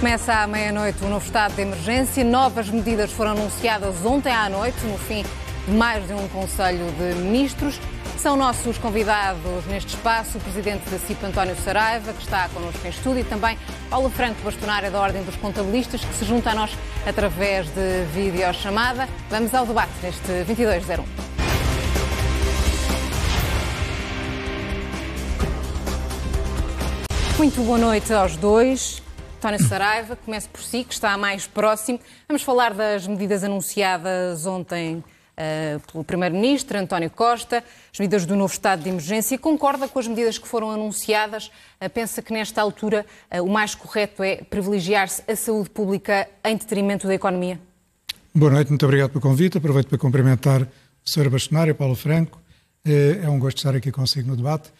Começa à meia-noite o novo estado de emergência. Novas medidas foram anunciadas ontem à noite, no fim de mais de um Conselho de Ministros. São nossos convidados neste espaço o Presidente da CIP, António Saraiva, que está connosco em estúdio, e também Paulo Franco, bastonária da Ordem dos Contabilistas, que se junta a nós através de videochamada. Vamos ao debate neste 2201. Muito boa noite aos dois. António Saraiva, comece por si, que está mais próximo. Vamos falar das medidas anunciadas ontem uh, pelo Primeiro-Ministro, António Costa, as medidas do novo estado de emergência. concorda com as medidas que foram anunciadas? Uh, pensa que nesta altura uh, o mais correto é privilegiar-se a saúde pública em detrimento da economia? Boa noite, muito obrigado pelo convite. Aproveito para cumprimentar o Sr. Bastonário, Paulo Franco. É um gosto estar aqui consigo no debate.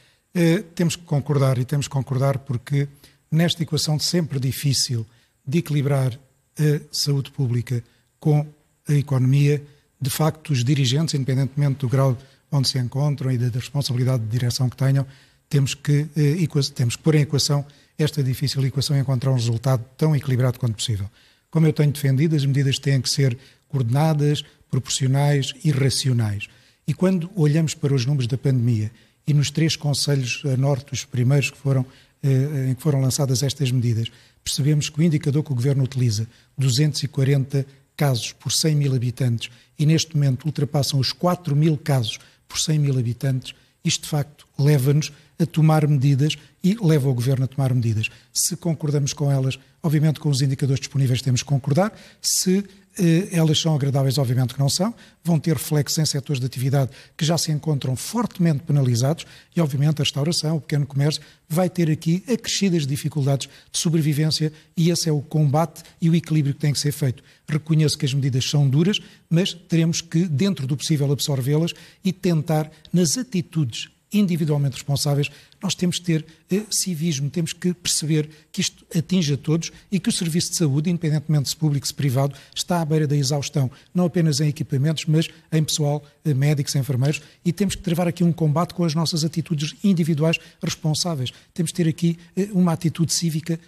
Temos que concordar e temos que concordar porque nesta equação sempre difícil de equilibrar a saúde pública com a economia, de facto, os dirigentes, independentemente do grau onde se encontram e da responsabilidade de direção que tenham, temos que, eh, temos que pôr em equação esta difícil equação e encontrar um resultado tão equilibrado quanto possível. Como eu tenho defendido, as medidas têm que ser coordenadas, proporcionais e racionais. E quando olhamos para os números da pandemia e nos três conselhos a norte, os primeiros que foram eh, em que foram lançadas estas medidas, percebemos que o indicador que o Governo utiliza, 240 casos por 100 mil habitantes, e neste momento ultrapassam os 4 mil casos por 100 mil habitantes, isto de facto leva-nos a tomar medidas e leva o Governo a tomar medidas. Se concordamos com elas, obviamente com os indicadores disponíveis temos que concordar. Se eh, elas são agradáveis, obviamente que não são, vão ter reflexo em setores de atividade que já se encontram fortemente penalizados e, obviamente, a restauração, o pequeno comércio, vai ter aqui acrescidas dificuldades de sobrevivência e esse é o combate e o equilíbrio que tem que ser feito. Reconheço que as medidas são duras, mas teremos que, dentro do possível, absorvê-las e tentar, nas atitudes individualmente responsáveis, nós temos que ter eh, civismo, temos que perceber que isto atinge a todos e que o serviço de saúde, independentemente se público se privado, está à beira da exaustão, não apenas em equipamentos, mas em pessoal, eh, médicos, enfermeiros, e temos que travar aqui um combate com as nossas atitudes individuais responsáveis. Temos que ter aqui eh, uma atitude cívica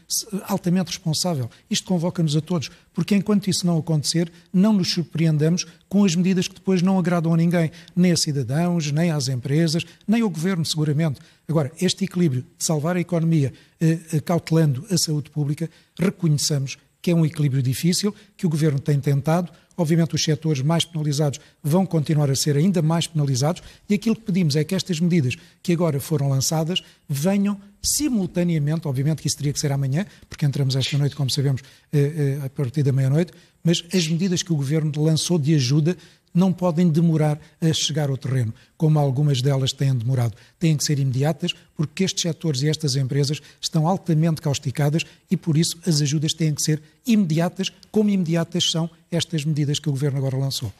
altamente responsável. Isto convoca-nos a todos, porque enquanto isso não acontecer, não nos surpreendamos com as medidas que depois não agradam a ninguém, nem a cidadãos, nem às empresas, nem ao governo, seguramente. Agora, este equilíbrio de salvar a economia eh, eh, cautelando a saúde pública, reconheçamos que é um equilíbrio difícil, que o Governo tem tentado. Obviamente, os setores mais penalizados vão continuar a ser ainda mais penalizados, e aquilo que pedimos é que estas medidas que agora foram lançadas venham simultaneamente. Obviamente que isso teria que ser amanhã, porque entramos esta noite, como sabemos, eh, eh, a partir da meia-noite. Mas as medidas que o Governo lançou de ajuda não podem demorar a chegar ao terreno, como algumas delas têm demorado. Têm que ser imediatas, porque estes setores e estas empresas estão altamente causticadas e, por isso, as ajudas têm que ser imediatas, como imediatas são estas medidas que o Governo agora lançou.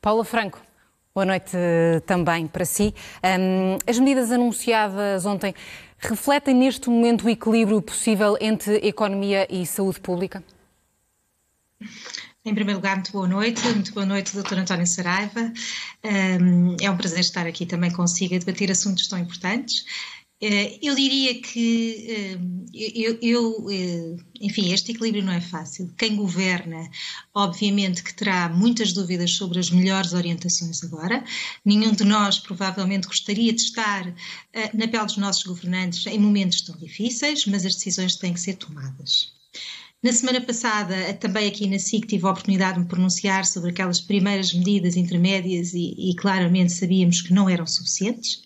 Paula Franco. Boa noite também para si. Hum, as medidas anunciadas ontem refletem neste momento o equilíbrio possível entre economia e saúde pública? Em primeiro lugar, muito boa noite, muito boa noite, Dr. António Saraiva. É um prazer estar aqui também consigo a debater assuntos tão importantes. Eh, eu diria que, eu, eu, eh, enfim, este equilíbrio não é fácil. Quem governa, obviamente, que terá muitas dúvidas sobre as melhores orientações agora. Nenhum de nós provavelmente gostaria de estar eh, na pele dos nossos governantes em momentos tão difíceis, mas as decisões têm que ser tomadas. Na semana passada, eh, também aqui na SIC, tive a oportunidade de me pronunciar sobre aquelas primeiras medidas intermédias e, e claramente sabíamos que não eram suficientes.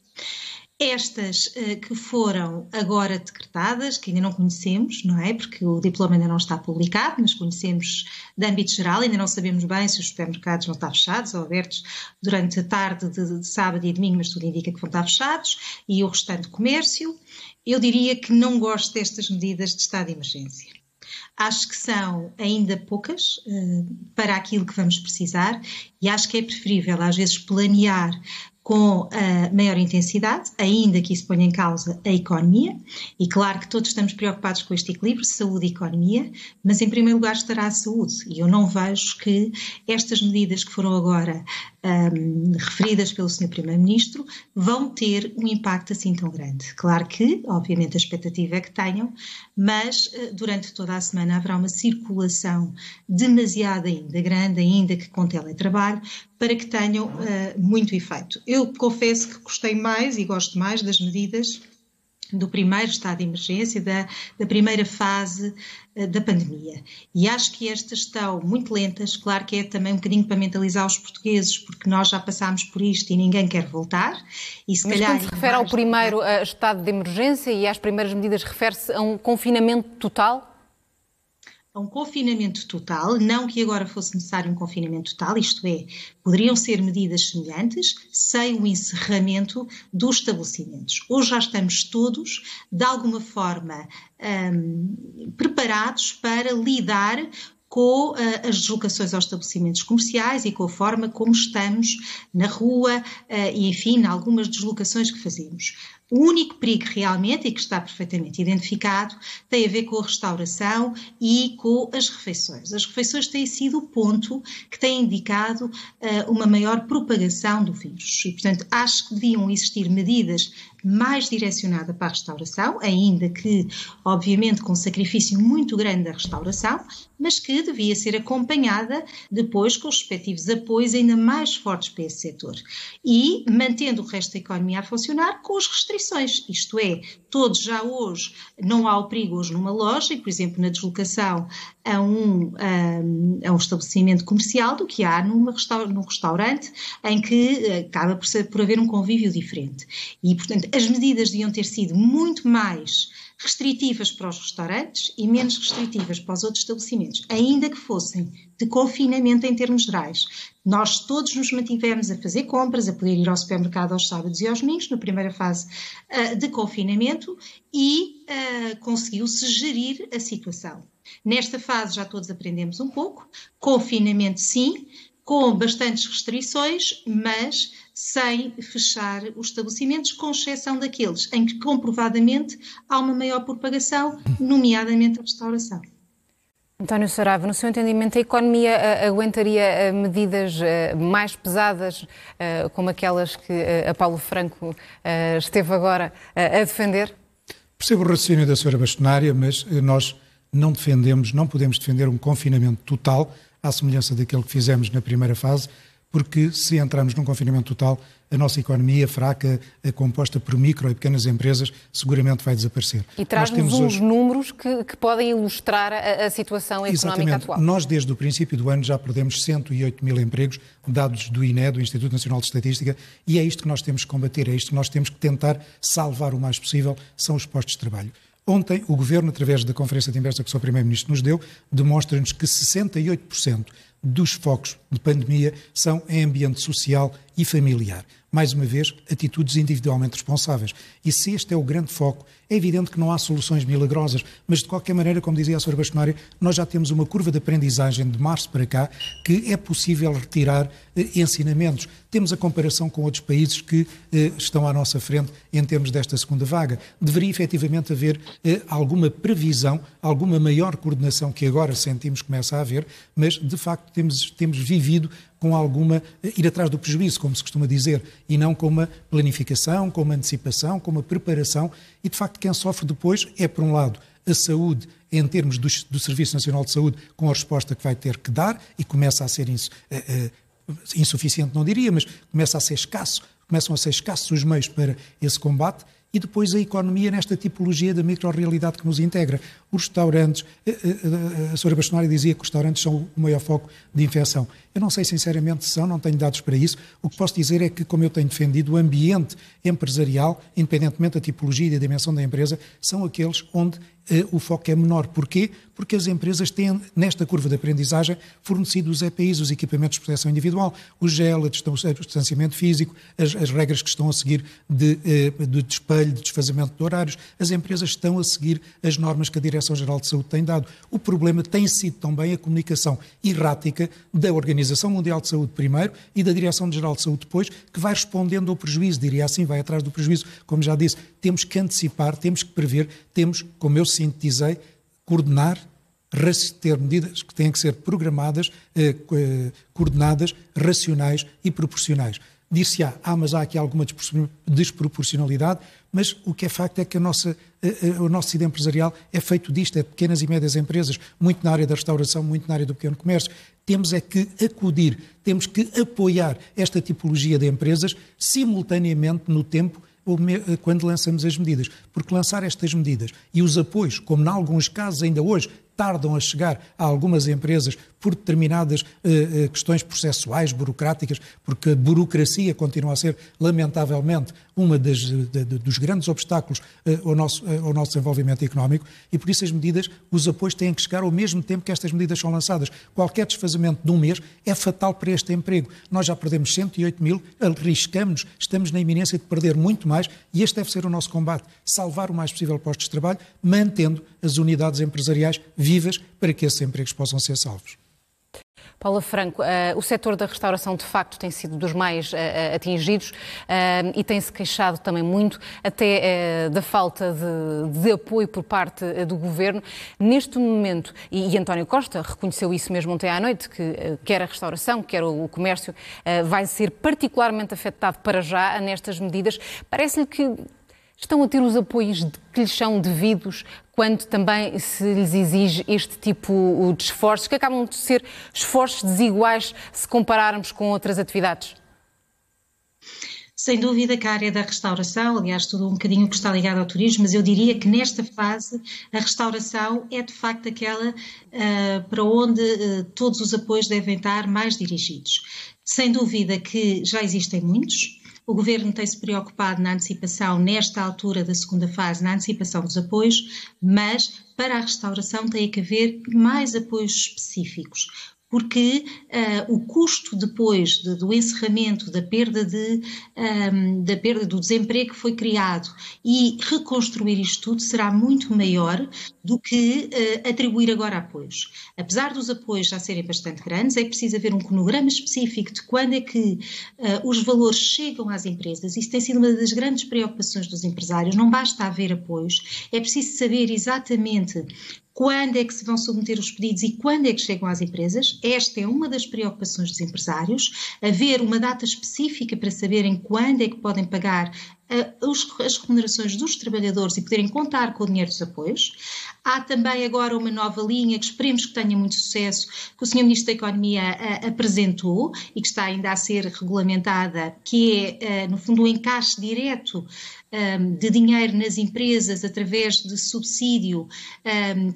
Estas eh, que foram agora decretadas, que ainda não conhecemos, não é? Porque o diploma ainda não está publicado, mas conhecemos de âmbito geral, ainda não sabemos bem se os supermercados vão estar fechados ou abertos durante a tarde de, de sábado e domingo, mas tudo indica que vão estar fechados, e o restante comércio. Eu diria que não gosto destas medidas de estado de emergência. Acho que são ainda poucas uh, para aquilo que vamos precisar e acho que é preferível, às vezes, planear com uh, maior intensidade, ainda que isso ponha em causa a economia, e claro que todos estamos preocupados com este equilíbrio, saúde e economia, mas em primeiro lugar estará a saúde, e eu não vejo que estas medidas que foram agora um, referidas pelo Sr. Primeiro-Ministro vão ter um impacto assim tão grande. Claro que, obviamente, a expectativa é que tenham, mas uh, durante toda a semana haverá uma circulação demasiado ainda grande, ainda que com teletrabalho, para que tenham uh, muito efeito. Eu confesso que gostei mais e gosto mais das medidas do primeiro estado de emergência, da, da primeira fase uh, da pandemia. E acho que estas estão muito lentas, claro que é também um bocadinho para mentalizar os portugueses, porque nós já passámos por isto e ninguém quer voltar. E se Mas calhar, quando se refere ao primeiro eh, estado de emergência e às primeiras medidas, refere-se a um confinamento total? a um confinamento total, não que agora fosse necessário um confinamento total, isto é, poderiam ser medidas semelhantes sem o encerramento dos estabelecimentos. Hoje já estamos todos, de alguma forma, um, preparados para lidar com uh, as deslocações aos estabelecimentos comerciais e com a forma como estamos na rua uh, e, enfim, algumas deslocações que fazemos. O único perigo realmente, e que está perfeitamente identificado, tem a ver com a restauração e com as refeições. As refeições têm sido o ponto que tem indicado uh, uma maior propagação do vírus. E, portanto, acho que deviam existir medidas mais direcionada para a restauração, ainda que, obviamente, com um sacrifício muito grande da restauração, mas que devia ser acompanhada depois com os respectivos apoios ainda mais fortes para esse setor. E mantendo o resto da economia a funcionar com os restrições restrições, isto é, todos já hoje não há o perigo hoje numa loja por exemplo, na deslocação a um, a, a um estabelecimento comercial do que há numa restaur num restaurante em que eh, acaba por, ser, por haver um convívio diferente. E, portanto, as medidas deviam ter sido muito mais restritivas para os restaurantes e menos restritivas para os outros estabelecimentos, ainda que fossem de confinamento em termos gerais. Nós todos nos mantivemos a fazer compras, a poder ir ao supermercado aos sábados e aos domingos, na primeira fase uh, de confinamento, e uh, conseguiu-se gerir a situação. Nesta fase já todos aprendemos um pouco, confinamento sim, com bastantes restrições, mas sem fechar os estabelecimentos, com exceção daqueles em que comprovadamente há uma maior propagação, nomeadamente a restauração. António Saraiva, no seu entendimento, a economia eh, aguentaria eh, medidas eh, mais pesadas, como aquelas que a Paulo Franco esteve agora a defender? Percebo o raciocínio da senhora bastonária, mas nós não defendemos, não podemos defender um confinamento total, à semelhança daquele que fizemos na primeira fase, porque se entrarmos num confinamento total, a nossa economia fraca, composta por micro e pequenas empresas, seguramente vai desaparecer. E traz-nos uns hoje... números que, que, podem ilustrar a, a situação económica atual. Nós, desde o princípio do ano, já perdemos 108 mil empregos, dados do INE, do Instituto Nacional de Estatística, e é isto que nós temos que combater, é isto que nós temos que tentar salvar o mais possível, são os postos de trabalho. Ontem, o Governo, através da conferência de imprensa que o Sr. Primeiro-Ministro nos deu, demonstra-nos que 68% dos focos de pandemia são em ambiente social e familiar. Mais uma vez, atitudes individualmente responsáveis. E se este é o grande foco, é evidente que não há soluções milagrosas, mas de qualquer maneira, como dizia a Sra. Bastonária, nós já temos uma curva de aprendizagem de março para cá que é possível retirar eh, ensinamentos. Temos a comparação com outros países que eh, estão à nossa frente em termos desta segunda vaga. Deveria efetivamente haver eh, alguma previsão, alguma maior coordenação que agora sentimos começa a haver, mas de facto temos, temos vivido com alguma eh, ir atrás do prejuízo, como se costuma dizer, e não com uma planificação, com uma antecipação, com uma preparação. E, de facto, quem sofre depois é, por um lado, a saúde em termos do, do Serviço Nacional de Saúde, com a resposta que vai ter que dar, e começa a ser uh, uh, insuficiente, não diria, mas começa a ser escasso, começam a ser escassos os meios para esse combate, e depois a economia nesta tipologia da micro-realidade que nos integra os restaurantes, eh, eh, eh, a, Sra. a senhora Bastonária dizia que os restaurantes são o maior foco de infecção. Eu não sei sinceramente se são, não tenho dados para isso. O que posso dizer é que, como eu tenho defendido, o ambiente empresarial, independentemente da tipologia e da dimensão da empresa, são aqueles onde o foco é menor. Porquê? Porque as empresas têm, nesta curva de aprendizagem, fornecido os EPIs, os equipamentos de proteção individual, o gel, o distanciamento físico, as, as, regras que estão a seguir de, eh, de espelho, de desfazamento de horários. As empresas estão a seguir as normas que a direção Direção-Geral de Saúde tem dado. O problema tem sido também a comunicação errática da Organização Mundial de Saúde primeiro e da Direção-Geral de Saúde depois, que vai respondendo ao prejuízo, diria assim, vai atrás do prejuízo. Como já disse, temos que antecipar, temos que prever, temos, como eu sintetizei, coordenar, ter medidas que têm que ser programadas, eh, eh coordenadas, racionais e proporcionais disse há ah, ah, mas há aqui alguma desproporcionalidade, mas o que é facto é que a nossa, a, eh, a, eh, o nosso tecido empresarial é feito disto, é de pequenas e médias empresas, muito na área da restauração, muito na área do pequeno comércio. Temos é que acudir, temos que apoiar esta tipologia de empresas simultaneamente no tempo eh, quando lançamos as medidas. Porque lançar estas medidas e os apoios, como em alguns casos ainda hoje tardam a chegar a algumas empresas por determinadas eh, eh, questões processuais, burocráticas, porque a burocracia continua a ser, lamentavelmente, uma das, eh, dos grandes obstáculos eh, ao, nosso, eh, ao nosso desenvolvimento económico e, por isso, as medidas, os apoios têm que chegar ao mesmo tempo que estas medidas são lançadas. Qualquer desfazamento de um mês é fatal para este emprego. Nós já perdemos 108 mil, arriscamos, estamos na iminência de perder muito mais e este deve ser o nosso combate. Salvar o mais possível postos de trabalho, mantendo as unidades empresariais vivas vivas para que esses empregos possam ser salvos. Paula Franco, uh, o setor da restauração de facto tem sido dos mais uh, atingidos uh, e tem-se queixado também muito até da falta de, de, apoio por parte do governo. Neste momento, e, e, António Costa reconheceu isso mesmo ontem à noite, que quer a restauração, quer o, o comércio, vai ser particularmente afetado para já nestas medidas. Parece-lhe que estão a ter os apoios que lhes são devidos quando também se lhes exige este tipo de esforços, que acabam de ser esforços desiguais se compararmos com outras atividades? Sem dúvida que a área da restauração, aliás, tudo um bocadinho que está ligado ao turismo, mas eu diria que nesta fase a restauração é de facto aquela uh, para onde uh, todos os apoios devem estar mais dirigidos. Sem dúvida que já existem muitos, o Governo tem-se preocupado na antecipação, nesta altura da segunda fase, na antecipação dos apoios, mas para a restauração tem que haver mais apoios específicos porque uh, o custo depois de, do encerramento, da perda, de, um, ehm, da perda do desemprego que foi criado e reconstruir isto tudo será muito maior do que uh, atribuir agora apoios. Apesar dos apoios já serem bastante grandes, é preciso haver um cronograma específico de quando é que uh, os valores chegam às empresas. Isso tem sido uma das grandes preocupações dos empresários. Não basta haver apoios, é preciso saber exatamente quando é que se vão submeter os pedidos e quando é que chegam às empresas. Esta é uma das preocupações dos empresários, haver uma data específica para saberem quando é que podem pagar eh, as remunerações dos trabalhadores e poderem contar com o dinheiro dos apoios. Há também agora uma nova linha que esperemos que tenha muito sucesso, que o Sr. Ministro da Economia eh, apresentou e que está ainda a ser regulamentada, que é, eh, no fundo, o encaixe direto de dinheiro nas empresas através de subsídio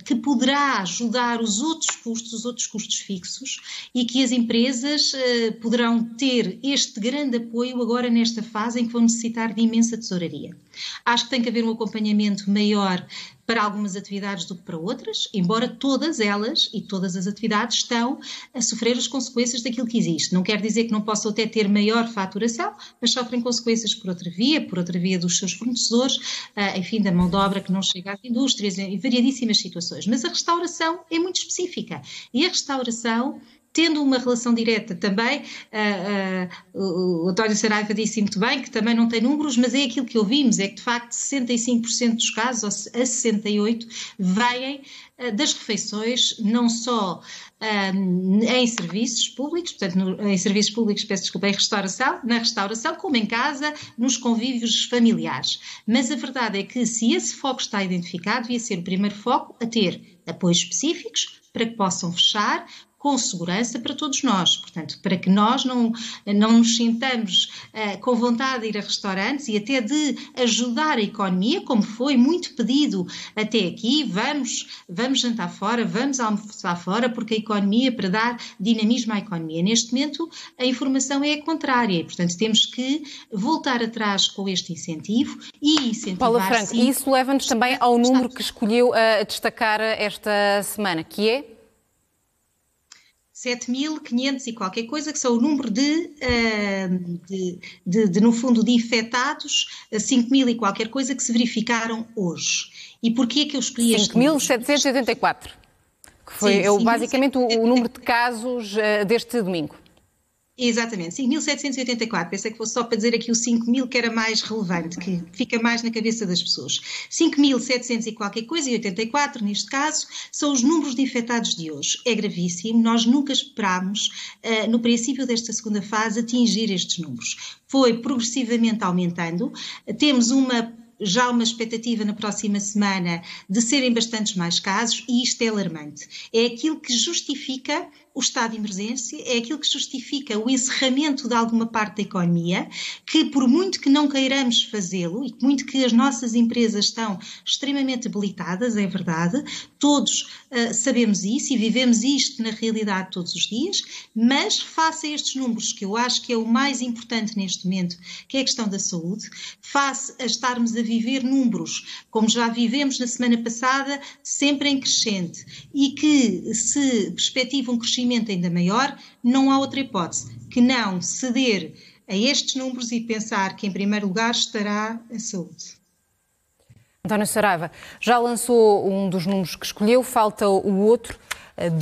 que poderá ajudar os outros custos, os outros custos fixos, e que as empresas uh, poderão ter este grande apoio agora nesta fase em que vão necessitar de imensa tesouraria. Acho que tem que haver um acompanhamento maior para algumas atividades do que para outras, embora todas elas e todas as atividades estão a sofrer as consequências daquilo que existe. Não quer dizer que não possam até ter maior faturação, mas sofrem consequências por outra via, por outra via dos seus fornecedores, ah, enfim, da mão de obra que não chega às indústrias, em variadíssimas situações. Mas a restauração é muito específica e a restauração tendo uma relação direta também, uh, uh, o António Saraiva disse muito bem que também não tem números, mas é aquilo que ouvimos, é que de facto 65% dos casos, a 68%, vêm uh, das refeições, não só em serviços públicos, portanto, no, em serviços públicos, peço desculpa, em restauração, na restauração, como em casa, nos convívios familiares. Mas a verdade é que se esse foco está identificado, ia ser o primeiro foco a ter apoios específicos, para que possam fechar, com segurança para todos nós. Portanto, para que nós não, não nos sintamos uh, com vontade de ir a restaurantes e até de ajudar a economia, como foi muito pedido até aqui, vamos, vamos jantar fora, vamos almoçar fora, porque a economia, para dar dinamismo à economia. Neste momento, a informação é a contrária e, portanto, temos que voltar atrás com este incentivo e incentivar... Paula Franco, sim, isso leva-nos também ao número que escolheu eh, a destacar esta semana, que é... 7.500 e qualquer coisa, que são o número de, ah, de, de, de no fundo, de infectados, 5.000 ah, e qualquer coisa que se verificaram hoje. E porquê é que eu escolhi este 5.784, que foi sim, eu, sim, basicamente o número de casos ah, deste domingo. Exatamente, 5.784. Pensei que fosse só para dizer aqui o 5.000 que era mais relevante, que fica mais na cabeça das pessoas. 5.700 e qualquer coisa, e 84 neste caso, são os números de infectados de hoje. É gravíssimo, nós nunca esperámos, uh, no princípio desta segunda fase, atingir estes números. Foi progressivamente aumentando, temos uma já uma expectativa na próxima semana de serem bastantes mais casos e isto é alarmante. É aquilo que justifica o estado de emergência é aquilo que justifica o encerramento de alguma parte da economia, que por muito que não queiramos fazê-lo, e muito que as nossas empresas estão extremamente habilitadas, é verdade, todos uh, sabemos isso e vivemos isto na realidade todos os dias, mas face a estes números, que eu acho que é o mais importante neste momento, que é a questão da saúde, face a estarmos a viver números, como já vivemos na semana passada, sempre em crescente, e que se perspectiva um crescimento crescimento ainda maior, não há outra hipótese que não ceder a estes números e pensar que, em primeiro lugar, estará a saúde. António Saraiva, já lançou um dos números que escolheu, falta o outro,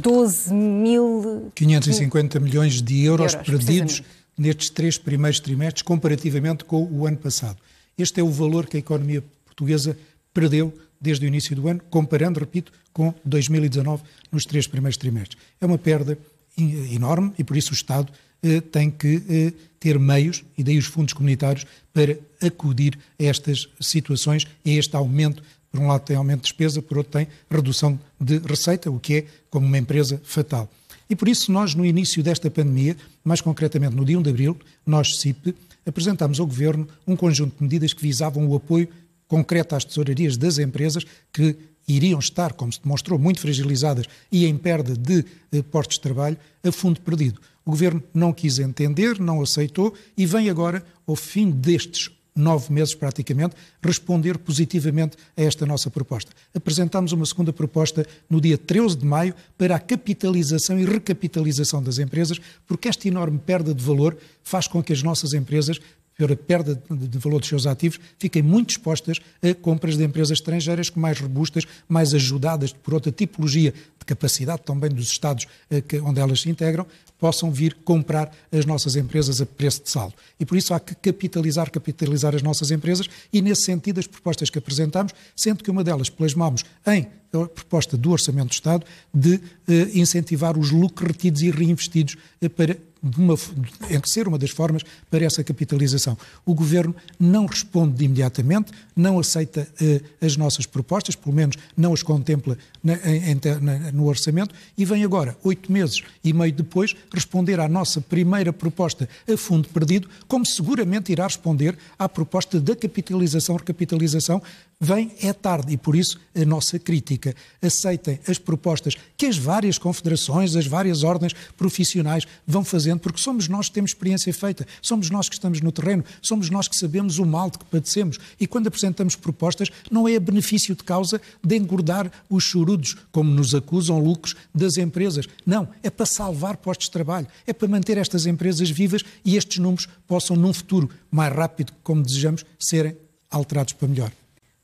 12 eh, mil... 550 milhões de euros, euros perdidos nestes três primeiros trimestres, comparativamente com o ano passado. Este é o valor que a economia portuguesa perdeu desde o início do ano, comparando, repito, com 2019 nos três primeiros trimestres. É uma perda enorme e por isso o Estado eh, tem que eh, ter meios, e daí os fundos comunitários, para acudir a estas situações, a este aumento. Por um lado tem aumento de despesa, por outro tem redução de receita, o que é, como uma empresa, fatal. E por isso nós, no início desta pandemia, mais concretamente no dia 1 de abril, nós, CIP, apresentámos ao Governo um conjunto de medidas que visavam o apoio concreta às tesourarias das empresas que iriam estar, como se demonstrou, muito fragilizadas e em perda de eh, postos de trabalho, a fundo perdido. O governo não quis entender, não aceitou e vem agora, ao fim destes nove meses praticamente, responder positivamente a esta nossa proposta. Apresentámos uma segunda proposta no dia 13 de maio para a capitalização e recapitalização das empresas, porque esta enorme perda de valor faz com que as nossas empresas a perda de valor dos seus ativos, fiquem muito expostas a compras de empresas estrangeiras que mais robustas, mais ajudadas por outra tipologia de capacidade também dos Estados eh, onde elas se integram, possam vir comprar as nossas empresas a preço de saldo. E por isso há que capitalizar, capitalizar as nossas empresas e nesse sentido as propostas que apresentamos, sendo que uma delas plasmamos em a proposta do Orçamento do Estado de eh, incentivar os lucros retidos e reinvestidos eh, para de uma, de ser uma das formas para essa capitalização. O Governo não responde imediatamente, não aceita eh, as nossas propostas, pelo menos não as contempla na, em, na, no orçamento, e vem agora, oito meses e meio depois, responder à nossa primeira proposta a fundo perdido, como seguramente irá responder à proposta da capitalização, recapitalização, vem é tarde e por isso a nossa crítica. Aceitem as propostas que as várias confederações, as várias ordens profissionais vão fazendo, porque somos nós que temos experiência feita, somos nós que estamos no terreno, somos nós que sabemos o mal de que padecemos e quando apresentamos propostas não é a benefício de causa de engordar os chorudos, como nos acusam lucros das empresas. Não, é para salvar postos de trabalho, é para manter estas empresas vivas e estes números possam num futuro mais rápido, como desejamos, serem alterados para melhor.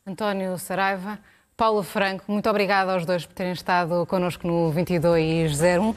António Saraiva, Paulo Franco, muito obrigada aos dois por terem estado connosco no 2201.